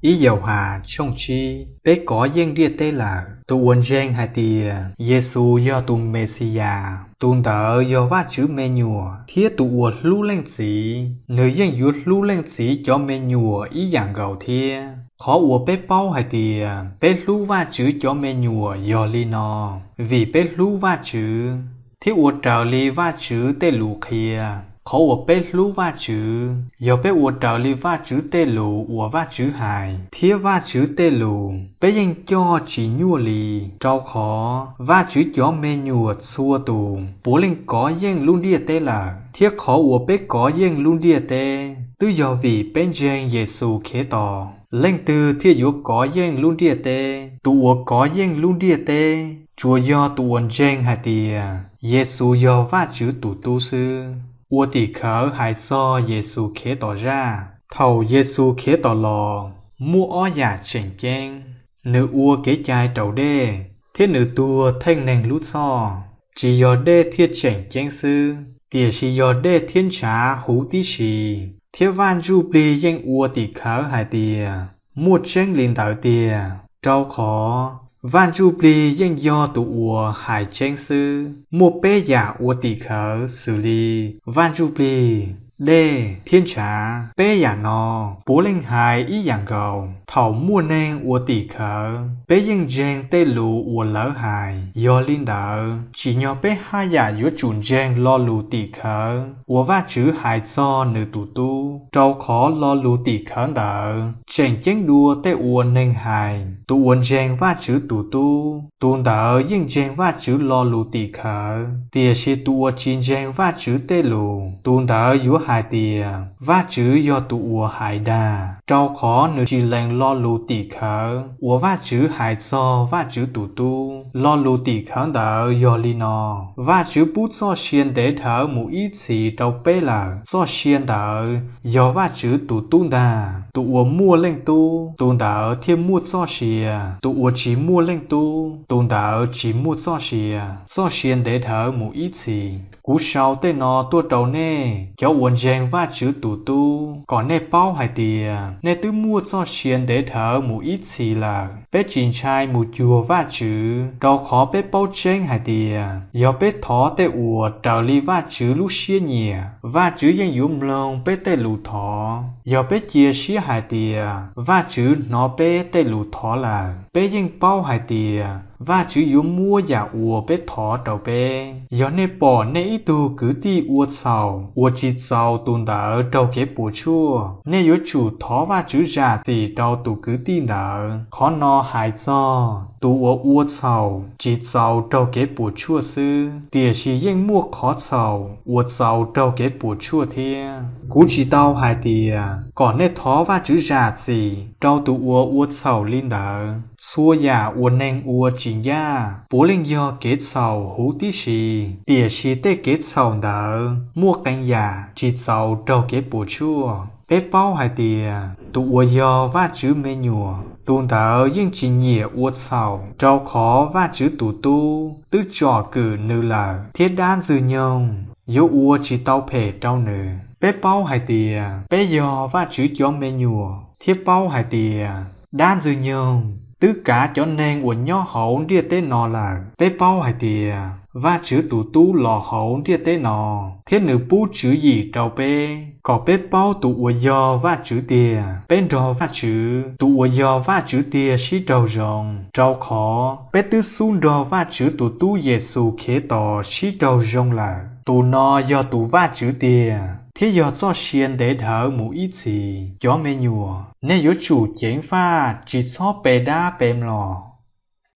ý dầu hà trong chi bé có dân địa tê là tu quân gen hai tìa Giêsu do tu Messia tu tờ do va chữ mê nhùa thiết tu uột lưu lên sĩ nơi dân uột lưu lên sĩ cho mê nhùa ý dạng gầu thiê, khó uột bé bao hai tìa bé lưu va chữ cho mê nhùa do li no vì bé lưu va chữ thiết uột trở li va chữ tê lù kia khó của bé lú chữ giờ bé của trợ lý va chữ tê lù của va chữ hài thiết va chữ tê lù bé dành cho chỉ nhua lì trao khó va chữ chó mê nhuột xua tù bố linh có dành luôn đi tê là thiết khó của bé có dành luôn đi tê tư giờ vì bên dành giê khế tỏ lên từ thiết yếu có dành luôn đi tê tụ có dành luôn đi tê chúa do tụ ổn dành hà tìa giê xu do chữ tụ tu sư 我的口还做耶稣基督家，头耶稣基督罗，mua ó giả chèn chèn, nữ ua kế chai đầu đê, thiết nữ tua thanh nền lút so, chỉ do đê thiết chèn chèn sư, tìa chỉ do đê thiên trá hú tí xì, thiết van du bì danh ua tỷ khở hải tìa, mua chèn linh tạo tìa, trao khó, วันจูปลียังย่อตัวอวหายเชงซื้อมัวเปยอยาอวตีเขาสุรีวันจูปลี D. Thiên trả bé nhà nò Bố linh hài ý dạng cầu thầu mua nên ua tỷ khờ bé dân dàng tê lù ua lỡ hài Do linh đỡ Chỉ nhỏ bé hai nhà yếu chùn dàng lo lù tỷ khờ Ua va chữ hài do nữ tù tu Trâu khó lo lù tỷ khờ đỡ Chàng chén đua tê ua nên hài Tù uốn dàng va chữ tù tu Tù đỡ dân dàng va chữ lo lù tỷ khờ Tìa xì tù chín dàng va chữ tê lù Tù đỡ yếu hai tìa và chữ do tụ ua hải đà trao khó nữ chi lành lo lù tỉ khở ua và chữ hải so và chữ tụ tu lo lù tỉ khở đỡ do li nò và chữ bút so xiên để thở mũ ít xì trao bê là so xiên đỡ do và chữ tụ tu đà tụ ua mua lên tu tụ đỡ thêm mua so xìa tụ ua chỉ mua lên tu tụ đỡ chỉ mua so xìa so xiên để thở mũ ít xì cú sau tê nó tua trầu nè cháu uốn rèn và chữ tù tu còn nè bao hai tìa nè tứ mua cho xiên để thở mù ít xì là bé chín chai mù chùa và chữ đó khó bé bao chênh hai tìa do bé thó tê ùa trào li và chữ lúc xia nhỉ và chữ giang dùm lông bé tê lù thó do bé chia xía hai tìa và chữ nó bé tê lù thó là bé giang bao hai tìa và chữ yếu mua giả ua bê thó đầu bê. giờ nè bỏ nè ý tù cứ ti ua sầu, ua chì sầu tùn đỡ đầu kế bù chua. Nè yếu chủ thó và chữ giả tì đầu tù cứ ti đỡ, khó no hài do. Tù ua ua sầu, chì sầu đầu kế bù chua sư. Tìa xì yên mua khó sầu, ua sầu đầu kế bù chua thia. Cú chì tàu hài tìa, còn nè thó và chữ giả tì, đầu tù ua ua sầu linh đỡ xua giả uốn neng ua chính gia bố linh do kết sầu hú tí xì tỉa xì tê kết sầu đỡ mua canh giả chỉ sầu trâu kết bổ chua bếp bao hai tìa tụ ua do và chữ mê nhùa tuôn tờ nhưng chỉ nhịa uất sầu trâu khó và chữ tù tu tứ trò cử nữ lờ thiết đan dư nhông yếu ua chi tao phe trâu nữ bếp bao hai tìa bếp do và chữ cho mê nhùa thiết bao hai tìa đan dư nhông Tư cả cho nên của nhỏ hậu đi tế nọ là tế bao hay tìa. Và chữ tù tu lò hậu đi tế nọ. Thế nữ bú chữ gì trầu bê. Có bê bao tụ ua dò và chữ tìa. Bên rò và chữ. Tụ ua dò và chữ tìa xí trầu rồng. trầu khó. Bê tứ xun rò và chữ tụ tu dê xù khế tò xí trầu rồng là. Tụ nọ do tụ và chữ tìa thế giờ cho xiên để thở mũ ít gì gió mê nhùa nên yếu chủ chén pha chỉ cho bề đa bềm lò